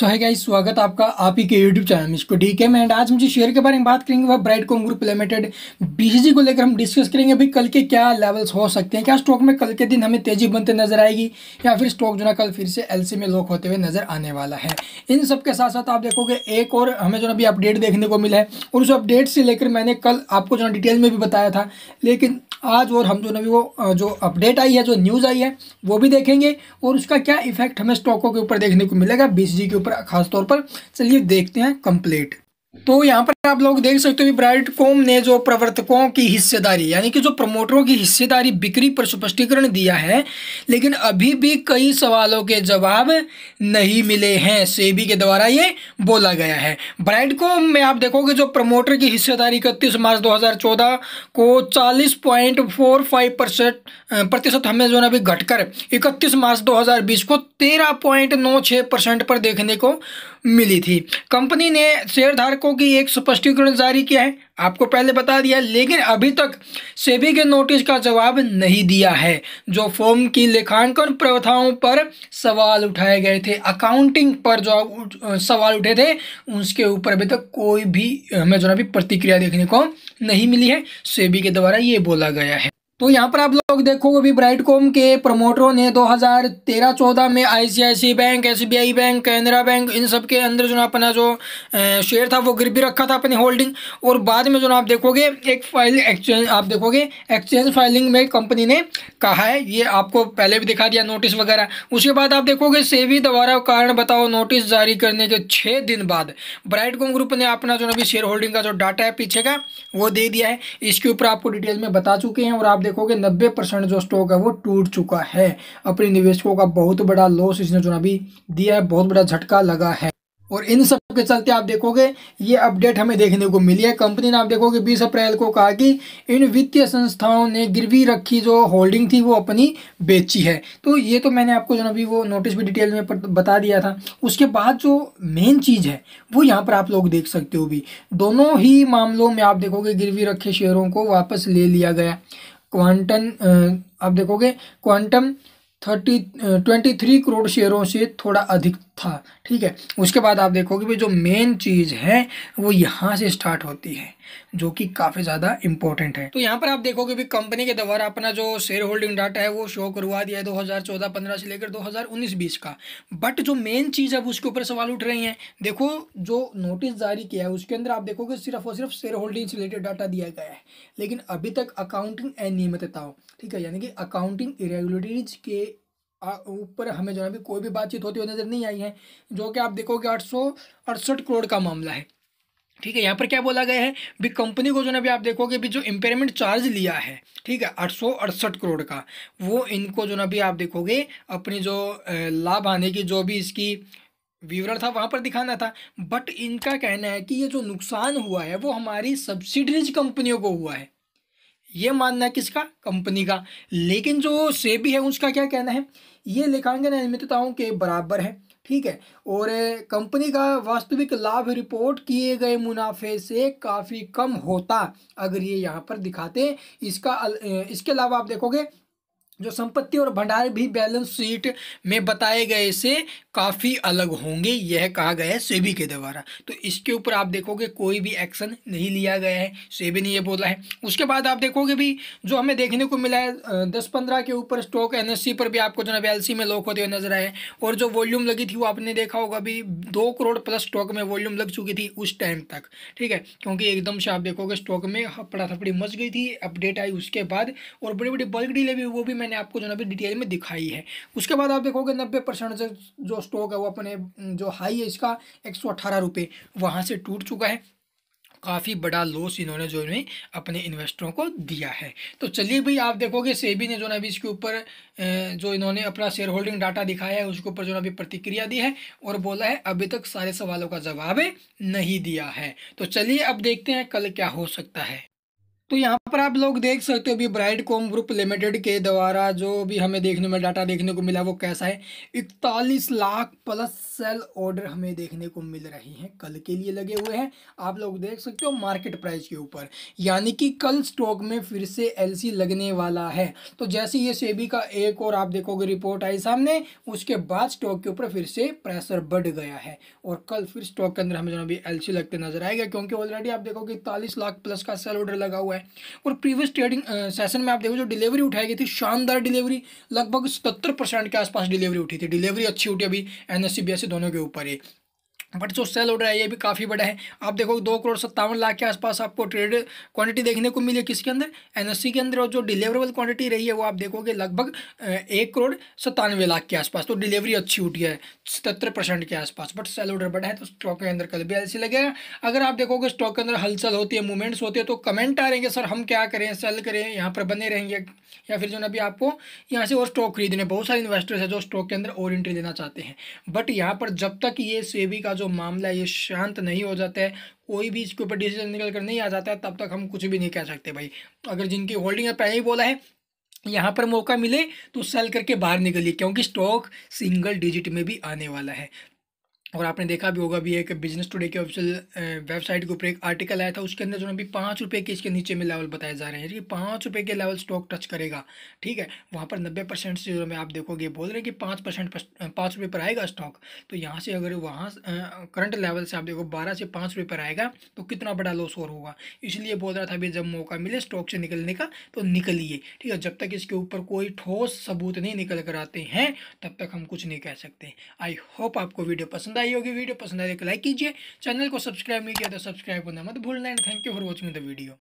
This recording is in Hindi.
सो है गाइस स्वागत आपका आप ही के यूट्यूब चैनल इसको डी के में एंड आज मुझे शेयर के बारे में बात करेंगे वह Brightcom group limited BCG को लेकर हम डिस्कस करेंगे भाई कल के क्या लेवल्स हो सकते हैं क्या स्टॉक में कल के दिन हमें तेजी बनते नजर आएगी या फिर स्टॉक जो ना कल फिर से एल में लॉक होते हुए नजर आने वाला है इन सब के साथ साथ आप देखोगे एक और हमें जो ना अभी अपडेट देखने को मिला है और उस अपडेट से लेकर मैंने कल आपको जो ना डिटेल में भी बताया था लेकिन आज और हम जो ना वो जो अपडेट आई है जो न्यूज़ आई है वो भी देखेंगे और उसका क्या इफेक्ट हमें स्टॉकों के ऊपर देखने को मिलेगा बी के ऊपर पर खासतौर पर चलिए देखते हैं कंप्लीट तो यहाँ पर आप लोग देख सकते हो ब्राइट कॉम ने जो प्रवर्तकों की हिस्सेदारी यानी कि जो प्रमोटरों की हिस्सेदारी बिक्री पर स्पष्टीकरण दिया है लेकिन अभी भी कई सवालों के जवाब नहीं मिले हैं सेबी के द्वारा ये बोला गया है ब्राइट कॉम में आप देखोगे जो प्रमोटर की हिस्सेदारी इकतीस मार्च 2014 को चालीस परसेंट प्रतिशत हमें जो है अभी घटकर इकतीस मार्च दो को तेरह परसेंट पर देखने को मिली थी कंपनी ने शेयरधारकों की एक स्पष्टीकरण जारी किया है आपको पहले बता दिया लेकिन अभी तक सेबी के नोटिस का जवाब नहीं दिया है जो फॉर्म की लेखांकन प्रथाओं पर सवाल उठाए गए थे अकाउंटिंग पर जो सवाल उठे थे उसके ऊपर अभी तक कोई भी हमें जो ना प्रतिक्रिया देखने को नहीं मिली है सेबी के द्वारा ये बोला गया है तो यहाँ पर आप लोग देखोगे भी ब्राइट कॉम के प्रमोटरों ने 2013-14 में ICICI bank SBI bank Canara bank इन सब के अंदर जो ना अपना जो शेयर था वो गिरवी रखा था अपनी होल्डिंग और बाद में जो ना आप देखोगे एक फाइल एक्सचेंज आप देखोगे एक्सचेंज फाइलिंग में कंपनी ने कहा है ये आपको पहले भी दिखा दिया नोटिस वगैरह उसके बाद आप देखोगे सेवी दोबारा कारण बताओ नोटिस जारी करने के छः दिन बाद ब्राइट ग्रुप ने अपना जो ना शेयर होल्डिंग का जो डाटा है पीछे का वो दे दिया है इसके ऊपर आपको डिटेल में बता चुके हैं और आप देखोगे 90 परसेंट जो स्टॉक है वो टूट चुका है अपने निवेशकों का बहुत बड़ा लॉस इसने जो अभी दिया है बहुत बड़ा झटका लगा है और इन सब के चलते आप देखोगे ये अपडेट हमें देखने को मिली है कंपनी ने आप देखोगे 20 अप्रैल को कहा कि इन वित्तीय संस्थाओं ने गिरवी रखी जो होल्डिंग थी वो अपनी बेची है तो ये तो मैंने आपको जो अभी वो नोटिस भी डिटेल में बता दिया था उसके बाद जो मेन चीज़ है वो यहाँ पर आप लोग देख सकते हो भी दोनों ही मामलों में आप देखोगे गिरवी रखे शेयरों को वापस ले लिया गया क्वांटम आप देखोगे quantum thirty twenty three crore शेयरों से थोड़ा अधिक था ठीक है उसके बाद आप देखोगे भाई जो मेन चीज़ है वो यहाँ से स्टार्ट होती है जो कि काफ़ी ज़्यादा इंपॉर्टेंट है तो यहाँ पर आप देखोगे भी कंपनी के द्वारा अपना जो शेयर होल्डिंग डाटा है वो शो करवा दिया है 2014-15 से लेकर 2019-20 का बट जो मेन चीज़ अब उसके ऊपर सवाल उठ रही हैं देखो जो नोटिस जारी किया है उसके अंदर आप देखोगे सिर्फ और सिर्फ शेयर होल्डिंग से रिलेटेड डाटा दिया गया है लेकिन अभी तक अकाउंटिंग अनियमितताओं ठीक है यानी कि अकाउंटिंग इरेगुलरिटीज के ऊपर हमें जो है अभी कोई भी बातचीत होती हुई नज़र नहीं आई है जो कि आप देखोगे आठ सौ करोड़ का मामला है ठीक है यहाँ पर क्या बोला गया है भी कंपनी को जो ना भी आप देखोगे भी जो इम्पेयरमेंट चार्ज लिया है ठीक है आठ सौ अड़सठ करोड़ का वो इनको जो ना भी आप देखोगे अपनी जो लाभ आने की जो भी इसकी विवरण था वहाँ पर दिखाना था बट इनका कहना है कि ये जो नुकसान हुआ है वो हमारी सब्सिडरीज कंपनियों को हुआ है ये मानना है किसका कंपनी का लेकिन जो सेबी है उसका क्या कहना है ये लेखांकन अनियमितताओं के बराबर है ठीक है और कंपनी का वास्तविक लाभ रिपोर्ट किए गए मुनाफे से काफ़ी कम होता अगर ये यहाँ पर दिखाते इसका इसके अलावा आप देखोगे जो संपत्ति और भंडार भी बैलेंस शीट में बताए गए से काफ़ी अलग होंगे यह कहा गया है सेबी के द्वारा तो इसके ऊपर आप देखोगे कोई भी एक्शन नहीं लिया गया है सेबी ने यह बोला है उसके बाद आप देखोगे भी जो हमें देखने को मिला है दस पंद्रह के ऊपर स्टॉक एन पर भी आपको जो एल में लॉक होते हुए नजर आए और जो वॉल्यूम लगी थी वो आपने देखा होगा भी दो करोड़ प्लस स्टॉक में वॉल्यूम लग चुकी थी उस टाइम तक ठीक है क्योंकि एकदम से आप देखोगे स्टॉक में हपड़ा थपड़ी मच गई थी अपडेट आई उसके बाद और बड़ी बड़ी बल्क डीलें भी वो भी मैंने मैंने आपको जो नब्बे डिटेल में दिखाई है उसके बाद आप देखोगे नब्बे परसेंट जो स्टॉक है वो अपने जो हाई है इसका एक सौ अट्ठारह रुपये वहाँ से टूट चुका है काफ़ी बड़ा लॉस इन्होंने जो है अपने इन्वेस्टरों को दिया है तो चलिए भाई आप देखोगे सेबी ने जो ना अभी इसके ऊपर जो इन्होंने अपना शेयर होल्डिंग डाटा दिखाया है उसके ऊपर जो ना अभी प्रतिक्रिया दी है और बोला है अभी तक सारे सवालों का जवाब नहीं दिया है तो चलिए अब देखते हैं कल क्या हो सकता है तो यहाँ पर आप लोग देख सकते हो अभी ब्राइड कॉम ग्रुप लिमिटेड के द्वारा जो भी हमें देखने में डाटा देखने को मिला वो कैसा है इकतालीस लाख प्लस सेल ऑर्डर हमें देखने को मिल रही हैं कल के लिए लगे हुए हैं आप लोग देख सकते हो मार्केट प्राइस के ऊपर यानी कि कल स्टॉक में फिर से एल लगने वाला है तो जैसे ये सेबी का एक और आप देखोगे रिपोर्ट आई सामने उसके बाद स्टॉक के ऊपर फिर से प्रेशर बढ़ गया है और कल फिर स्टॉक के अंदर हमें जो अभी एल लगते नजर आएगा क्योंकि ऑलरेडी आप देखोगे इकतालीस लाख प्लस का सेल ऑर्डर लगा हुआ है है और प्रीवियस ट्रेडिंग सेशन में आप देखो जो डिलीवरी उठाई गई थी शानदार डिलीवरी लगभग सतर परसेंट के आसपास डिलीवरी उठी थी डिलीवरी अच्छी उठी अभी एन एस e, e दोनों के ऊपर ही बट जो सेल ऑर्डर है ये भी काफ़ी बड़ा है आप देखो दो करोड़ सत्तावन लाख के आसपास आपको ट्रेड क्वांटिटी देखने को मिली किसके अंदर एनएससी e के अंदर और जो डिलीवरेबल क्वांटिटी रही है वो आप देखोगे लगभग एक करोड़ सत्तानवे लाख के आसपास तो डिलीवरी अच्छी उठी है सतर परसेंट के आसपास बट सेल ऑर्डर बड़ा है तो स्टॉक के अंदर कल भी ऐसी लगेगा अगर आप देखोगे स्टॉक के अंदर हलचल होती है मूवमेंट्स होते हैं तो कमेंट आ रहेंगे सर हम क्या करें सेल करें यहाँ पर बने रहेंगे या फिर जो अभी आपको यहाँ से और स्टॉक खरीदने बहुत सारे इन्वेस्टर्स हैं जो स्टॉक के अंदर और एंट्री लेना चाहते हैं बट यहाँ पर जब तक ये सेवी का जो मामला है ये शांत नहीं हो जाता है कोई भी इसके ऊपर डिसीजन निकल कर नहीं आ जाता है तब तक हम कुछ भी नहीं कह सकते भाई अगर जिनकी होल्डिंग है पहले ही बोला है यहाँ पर मौका मिले तो सेल करके बाहर निकलिए क्योंकि स्टॉक सिंगल डिजिट में भी आने वाला है और आपने देखा भी होगा भी एक बिजनेस टुडे के ऑफिशियल वेबसाइट के ऊपर एक आर्टिकल आया था उसके अंदर जो है अभी पाँच रुपये के इसके नीचे में लेवल बताए जा रहे हैं कि पाँच रुपये के लेवल स्टॉक टच करेगा ठीक है वहाँ पर नब्बे परसेंट से जो है आप देखोगे बोल रहे हैं कि पाँच परसेंट पाँच रुपये पर आएगा स्टॉक तो यहाँ से अगर वहाँ करंट लेवल से आप देखो बारह से पाँच रुपये पर आएगा तो कितना बड़ा लॉस और होगा इसलिए बोल रहा था भी जब मौका मिले स्टॉक से निकलने का तो निकलिए ठीक है जब तक इसके ऊपर कोई ठोस सबूत नहीं निकल कर आते हैं तब तक हम कुछ नहीं कह सकते आई होप आपको वीडियो पसंद बताई होगी वीडियो पसंद आए तो लाइक कीजिए चैनल को सब्सक्राइब नहीं किया तो सब्सक्राइब करना मत भूलना and thank you for watching the video